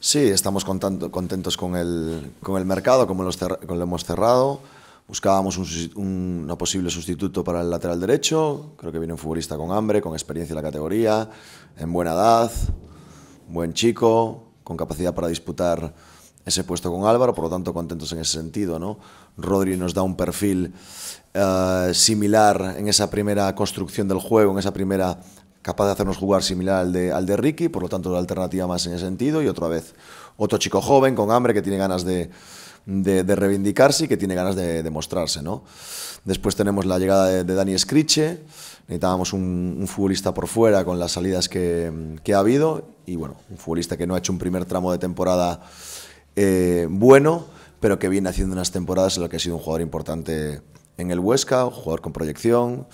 Sí, estamos contentos con el, mercado, como lo, hemos cerrado. Buscábamos un, posible sustituto para el lateral derecho. Creo que viene un futbolista con hambre, con experiencia en la categoría, en buena edad, buen chico, con capacidad para disputar ese puesto con Álvaro, por lo tanto contentos en ese sentido. ¿no? Rodri nos da un perfil eh, similar en esa primera construcción del juego, en esa primera capaz de hacernos jugar similar al de, al Ricky, por lo tanto la alternativa más en ese sentido, y otra vez otro chico joven con hambre que tiene ganas de, de, reivindicarse y que tiene ganas de, demostrarse. ¿no? Después tenemos la llegada de, Dani Scriche, necesitábamos un, un, futbolista por fuera con las salidas que, ha habido, y bueno, un futbolista que no ha hecho un primer tramo de temporada eh, bueno, pero que viene haciendo unas temporadas en las que ha sido un jugador importante en el Huesca, un jugador con proyección,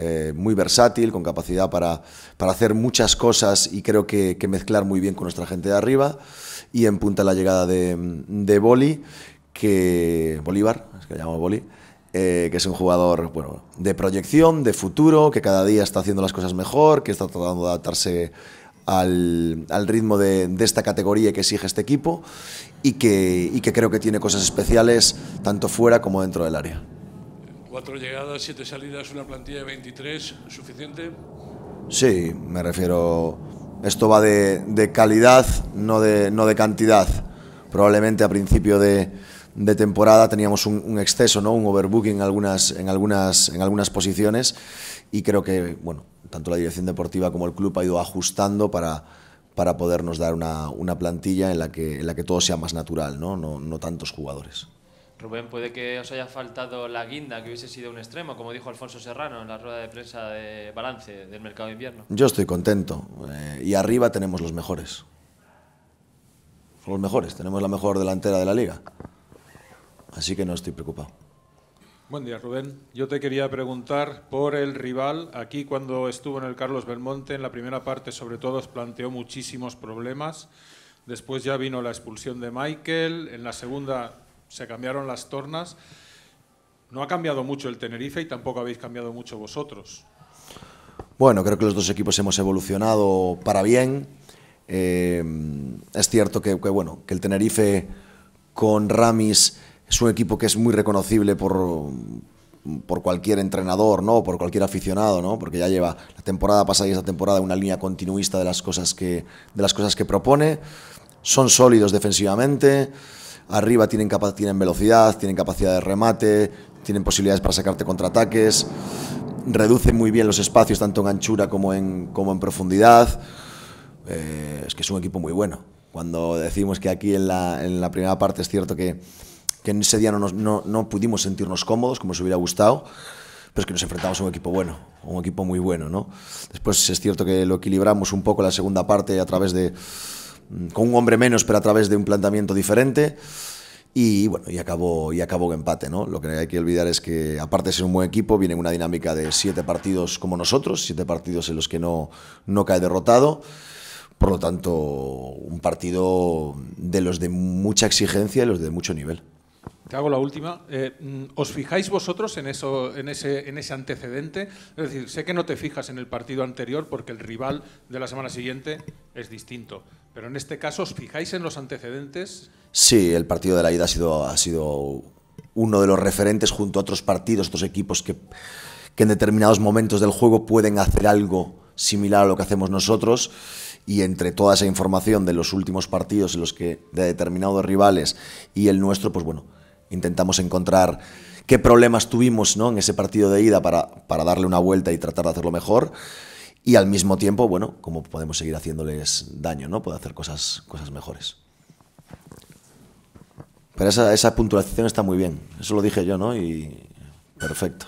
eh, muy versátil, con capacidad para, hacer muchas cosas y creo que, mezclar muy bien con nuestra gente de arriba. Y en punta la llegada de, de que Bolívar, que eh, que es un jugador bueno, de proyección, de futuro, que cada día está haciendo las cosas mejor, que está tratando de adaptarse al, ritmo de, esta categoría que exige este equipo y que creo que tiene cosas especiales tanto fuera como dentro del área. Cuatro llegadas, siete salidas, una plantilla de 23, ¿suficiente? Sí, me refiero. Esto va de, de calidad, no de, no de cantidad. Probablemente a principio de, de temporada teníamos un, exceso, ¿no? un overbooking en algunas, en, algunas, en algunas posiciones y creo que bueno, tanto la dirección deportiva como el club ha ido ajustando para, para podernos dar una, una plantilla en la, que, en la que todo sea más natural, no, no tantos jugadores. Rubén, puede que os haya faltado la guinda que hubiese sido un extremo, como dijo Alfonso Serrano en la rueda de prensa de balance del mercado de invierno. Yo estoy contento eh, y arriba tenemos los mejores. Los mejores, tenemos la mejor delantera de la liga. Así que no estoy preocupado. Buen día, Rubén. Yo te quería preguntar por el rival. Aquí cuando estuvo en el Carlos Belmonte, en la primera parte sobre todo, planteó muchísimos problemas. Después ya vino la expulsión de Michael. En la segunda se cambiaron las tornas. No ha cambiado mucho el Tenerife y tampoco habéis cambiado mucho vosotros. Bueno, creo que los dos equipos hemos evolucionado para bien. Eh, es cierto que, que, bueno, que el Tenerife con Ramis es un equipo que es muy reconocible por, por cualquier entrenador, ¿no? por cualquier aficionado, porque ya lleva la temporada pasada y esta temporada una línea continuista de las cosas que, de las cosas que propone. Son sólidos defensivamente arriba tienen, tienen velocidad, tienen capacidad de remate, tienen posibilidades para sacarte contraataques, reducen muy bien los espacios tanto en anchura como en, como en profundidad. Eh, es que es un equipo muy bueno. Cuando decimos que aquí en la, primera parte es cierto que, en ese día no, no, pudimos sentirnos cómodos como se hubiera gustado, pero es que nos enfrentamos a un equipo bueno, un equipo muy bueno. ¿no? Después es cierto que lo equilibramos un poco la segunda parte a través de Mm, con un hombre menos, pero a través de un planteamiento diferente. Y bueno, y acabó, y acabó empate, ¿no? Lo que hay que olvidar es que, aparte de ser un buen equipo, viene una dinámica de siete partidos como nosotros, siete partidos en los que no, no cae derrotado. Por lo tanto, un partido de los de mucha exigencia y los de mucho nivel. Te hago la última. Eh, mm, ¿Os fijáis vosotros en, eso, en, ese, en ese antecedente? Es decir, sé que no te fijas en el partido anterior porque el rival de la semana siguiente es distinto. Pero en este caso, ¿os fijáis en los antecedentes? Sí, el partido de la ida ha sido, ha sido uno de los referentes junto a otros partidos, otros equipos que, que en determinados momentos del juego pueden hacer algo similar a lo que hacemos nosotros y entre toda esa información de los últimos partidos en los que de determinados rivales y el nuestro, pues bueno, intentamos encontrar qué problemas tuvimos ¿no? en ese partido de ida para, darle una vuelta y tratar de hacerlo mejor. Y al mismo tiempo, bueno, cómo podemos seguir haciéndoles daño, ¿no? Puede hacer cosas, cosas mejores. Pero esa, esa está muy bien. Eso lo dije yo, ¿no? Y perfecto.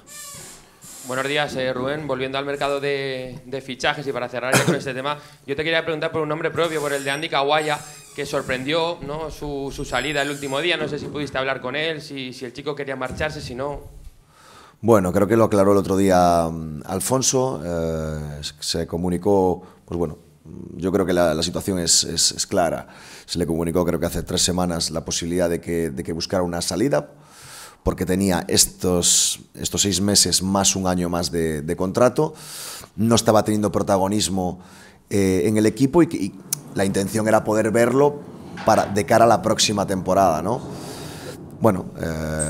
Buenos días, eh, Rubén. Volviendo al mercado de, fichajes y para cerrar ya con este tema, yo te quería preguntar por un nombre propio, por el de Andy Kawaya, que sorprendió ¿no? su, salida el último día. No sé si pudiste hablar con él, si, el chico quería marcharse, si no. Bueno, creo que lo aclaró el otro día mm, Alfonso. Eh, se comunicó, pues bueno, yo creo que la, situación es, clara. Se le comunicó, creo que hace tres semanas, la posibilidad de que, de que buscara una salida porque tenía estos, estos seis meses más un año más de, contrato, no estaba teniendo protagonismo eh, en el equipo y, la intención era poder verlo para, de cara a la próxima temporada, ¿no? Bueno, eh,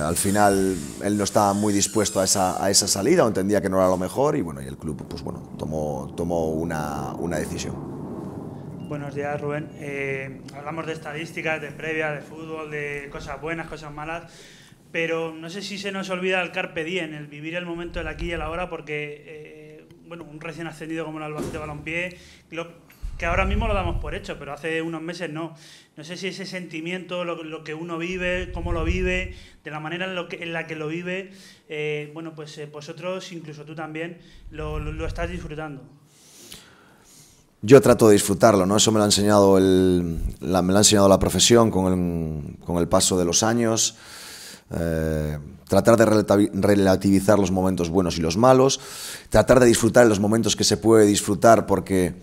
al final él no estaba muy dispuesto a esa, a esa salida, o entendía que no era lo mejor y bueno, y el club pues bueno, tomó, tomó una, una decisión. Buenos días, Rubén. Eh, hablamos de estadísticas, de previa, de fútbol, de cosas buenas, cosas malas pero no sé si se nos olvida el carpe diem, el vivir el momento, del aquí y el ahora, porque, eh, bueno, un recién ascendido como el Albacete Balompié, que ahora mismo lo damos por hecho, pero hace unos meses no. No sé si ese sentimiento, lo, que uno vive, cómo lo vive, de la manera en, la que lo vive, eh, bueno, pues eh, vosotros, incluso tú también, lo, estás disfrutando. Yo trato de disfrutarlo, ¿no? Eso me lo ha enseñado, el, la, me lo ha enseñado la profesión con el paso de los años eh, tratar de relativizar los momentos buenos y los malos, tratar de disfrutar los momentos que se puede disfrutar porque,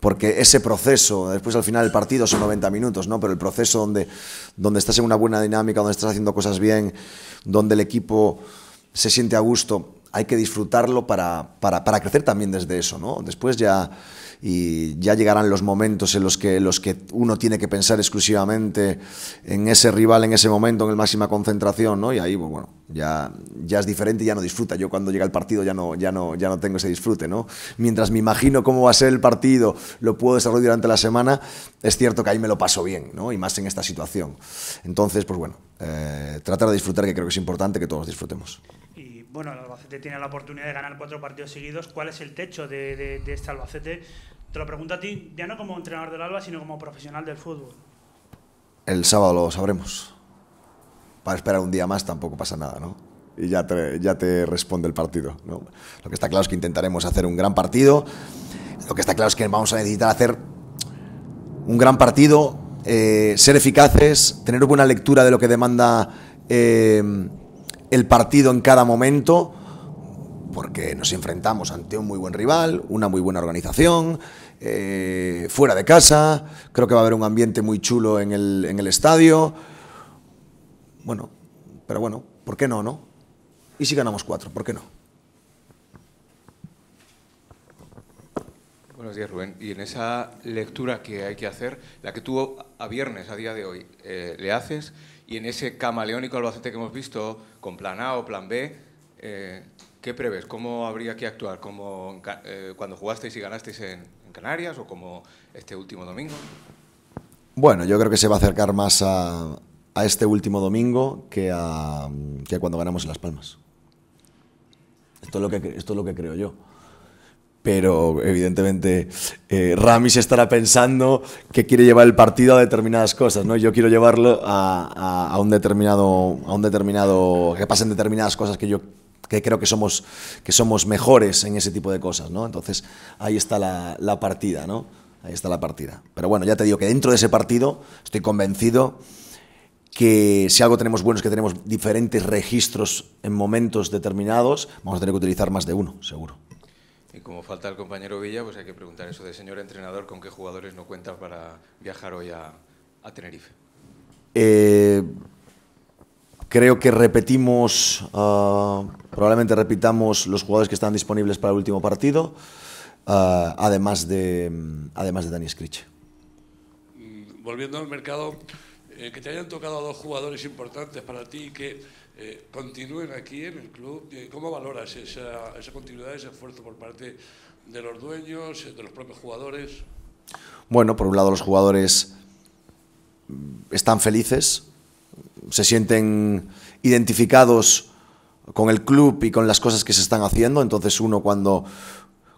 porque ese proceso, después al final del partido son 90 minutos, ¿no? pero el proceso donde, donde estás en una buena dinámica, donde estás haciendo cosas bien, donde el equipo se siente a gusto, hay que disfrutarlo para, para crecer también desde eso. ¿no? Después ya y ya llegarán los momentos en los que, los que uno tiene que pensar exclusivamente en ese rival en ese momento, en la máxima concentración, ¿no? Y ahí, pues, bueno, ya, ya es diferente, ya no disfruta. Yo cuando llega el partido ya no, ya, no, ya no tengo ese disfrute, ¿no? Mientras me imagino cómo va a ser el partido, lo puedo desarrollar durante la semana, es cierto que ahí me lo paso bien, ¿no? Y más en esta situación. Entonces, pues bueno, eh, tratar de disfrutar, que creo que es importante que todos disfrutemos. Bueno, el Albacete tiene la oportunidad de ganar cuatro partidos seguidos. ¿Cuál es el techo de, este Albacete? Te lo pregunto a ti, ya no como entrenador del Alba, sino como profesional del fútbol. El sábado lo sabremos. Para esperar un día más tampoco pasa nada, ¿no? y ya te, ya te, responde el partido. Lo que está claro es que intentaremos hacer un gran partido. Lo que está claro es que vamos a necesitar hacer un gran partido, eh, ser eficaces, tener buena lectura de lo que demanda eh, el partido en cada momento, porque nos enfrentamos ante un muy buen rival, una muy buena organización, eh, fuera de casa, creo que va a haber un ambiente muy chulo en el, en el estadio. Bueno, pero bueno, ¿por qué no, no? ¿Y si ganamos cuatro? ¿Por qué no? Buenos días, Rubén. Y en esa lectura que hay que hacer, la que tú a viernes, a día de hoy, eh, le haces y en ese camaleónico Albacete que hemos visto, con plan A o plan B, eh, ¿qué prevés? ¿Cómo habría que actuar? ¿Como eh, cuando jugasteis y ganasteis en, Canarias o como este último domingo? Bueno, yo creo que se va a acercar más a, este último domingo que a, que cuando ganamos en Las Palmas. Esto lo que, esto es lo que creo yo pero evidentemente eh, Ramis estará pensando que quiere llevar el partido a determinadas cosas, ¿no? Yo quiero llevarlo a, un determinado, a un determinado, que pasen determinadas cosas que yo creo que somos, que somos mejores en ese tipo de cosas, ¿no? Entonces ahí está la, la partida, ¿no? Ahí está la partida. Pero bueno, ya te digo que dentro de ese partido estoy convencido que si algo tenemos bueno es que tenemos diferentes registros en momentos determinados, vamos a tener que utilizar más de uno, seguro. Y como falta el compañero Villa, pues hay que preguntar eso de señor entrenador, ¿con qué jugadores no cuenta para viajar hoy a, Tenerife? Eh, creo que repetimos, ah, probablemente repitamos los jugadores que están disponibles para el último partido, ah, además, de, además de Dani Scriche. Mm, volviendo al mercado, eh, que te hayan tocado a dos jugadores importantes para ti que eh, continúen aquí en el club. Eh, ¿Cómo valoras esa, esa continuidad, ese esfuerzo por parte de los dueños, eh, de los propios jugadores? Bueno, por un lado los jugadores están felices, se sienten identificados con el club y con las cosas que se están haciendo, entonces uno cuando,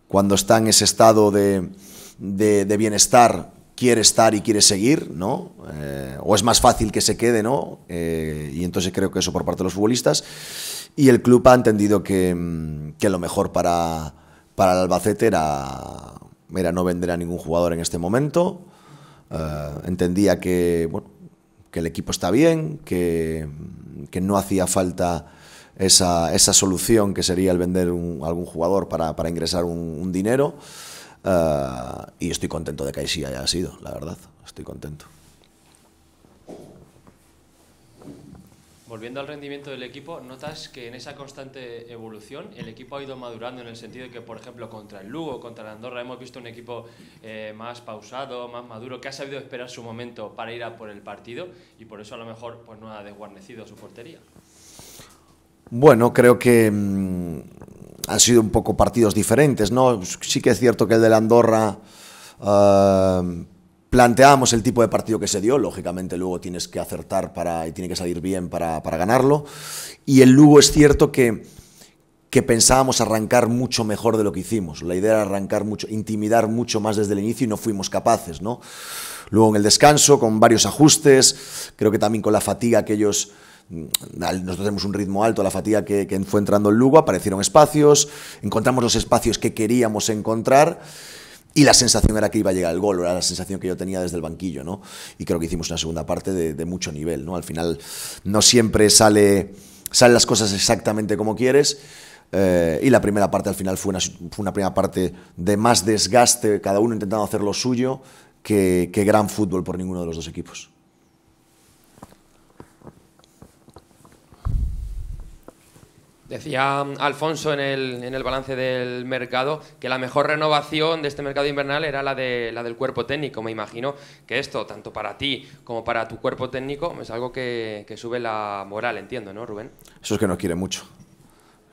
cuando está en ese estado de, de, de bienestar quiere estar y quiere seguir, ¿no? Eh, o es más fácil que se quede, ¿no? Eh, y entonces creo que eso por parte de los futbolistas. Y el club ha entendido que, mm, que lo mejor para, para el Albacete era, era, no vender a ningún jugador en este momento. Eh, entendía que, que el equipo está bien, que, que no hacía falta esa, solución que sería el vender ...a algún jugador para, ingresar un dinero. Ah, y estoy contento de que sí haya sido, la verdad. Estoy contento. Volviendo al rendimiento del equipo, notas que en esa constante evolución el equipo ha ido madurando en el sentido de que, por ejemplo, contra el Lugo, contra la Andorra, hemos visto un equipo eh, más pausado, más maduro, que ha sabido esperar su momento para ir a por el partido y por eso a lo mejor pues, no ha desguarnecido su portería. Bueno, creo que mm, han sido un poco partidos diferentes, ¿no? Sí que es cierto que el de Andorra eh, planteábamos el tipo de partido que se dio, lógicamente luego tienes que acertar para, y tiene que salir bien para, para ganarlo. Y el Lugo es cierto que, que pensábamos arrancar mucho mejor de lo que hicimos. La idea era arrancar mucho, intimidar mucho más desde el inicio y no fuimos capaces, ¿no? Luego en el descanso, con varios ajustes, creo que también con la fatiga que ellos Mm, nosotros tenemos un ritmo alto, la fatiga que, fue entrando el Lugo, aparecieron espacios, encontramos los espacios que queríamos encontrar. Y la sensación era que iba a llegar el gol, era la sensación que yo tenía desde el banquillo, ¿no? Y creo que hicimos una segunda parte de, mucho nivel, ¿no? Al final no siempre sale, salen las cosas exactamente como quieres. Eh, y la primera parte al final fue una, primera parte de más desgaste, cada uno intentando hacer lo suyo, que gran fútbol por ninguno de los dos equipos. Decía Alfonso en el, balance del mercado que la mejor renovación de este mercado invernal era la, de, la del cuerpo técnico. Me imagino que esto, tanto para ti como para tu cuerpo técnico, es algo que, sube la moral, entiendo, ¿no, Rubén? Eso es que nos quiere mucho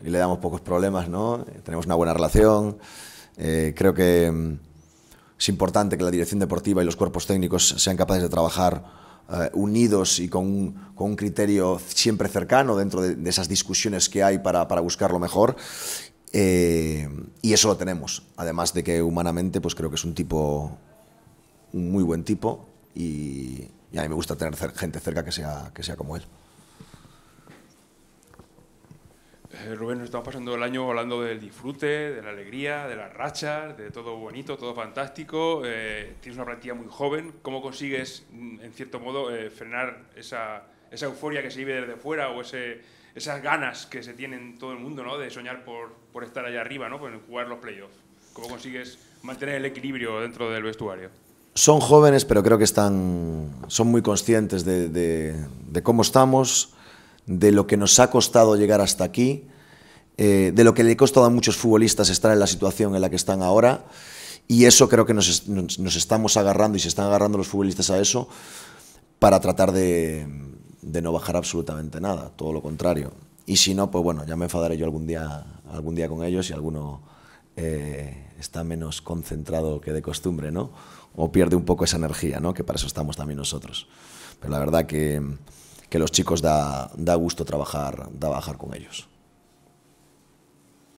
y le damos pocos problemas, ¿no? Tenemos una buena relación. Eh, creo que mm, es importante que la dirección deportiva y los cuerpos técnicos sean capaces de trabajar eh, unidos y con un, criterio siempre cercano dentro de, esas discusiones que hay para, buscar lo mejor. Eh, y eso lo tenemos. Además de que humanamente, pues creo que es un tipo, un muy buen tipo y, a mí me gusta tener gente cerca que sea, que sea como él. Eh, Rubén, estamos pasando el año hablando del disfrute, de la alegría, de las rachas, de todo bonito, todo fantástico. Eh, tienes una plantilla muy joven. ¿Cómo consigues, mm, en cierto modo, eh, frenar esa, esa, euforia que se vive desde fuera o ese, esas ganas que se tienen todo el mundo ¿no? de soñar por, por estar allá arriba, ¿no? por jugar los playoffs? ¿Cómo consigues mantener el equilibrio dentro del vestuario? Son jóvenes, pero creo que están, son muy conscientes de, de cómo estamos de lo que nos ha costado llegar hasta aquí, eh, de lo que le ha costado a muchos futbolistas estar en la situación en la que están ahora. Y eso creo que nos, estamos agarrando y se están agarrando los futbolistas a eso para tratar de, no bajar absolutamente nada, todo lo contrario. Y si no, pues bueno, ya me enfadaré yo algún día, algún día con ellos y alguno eh, está menos concentrado que de costumbre, ¿no? O pierde un poco esa energía, ¿no? Que para eso estamos también nosotros. Pero la verdad que que los chicos da, da gusto trabajar, trabajar con ellos.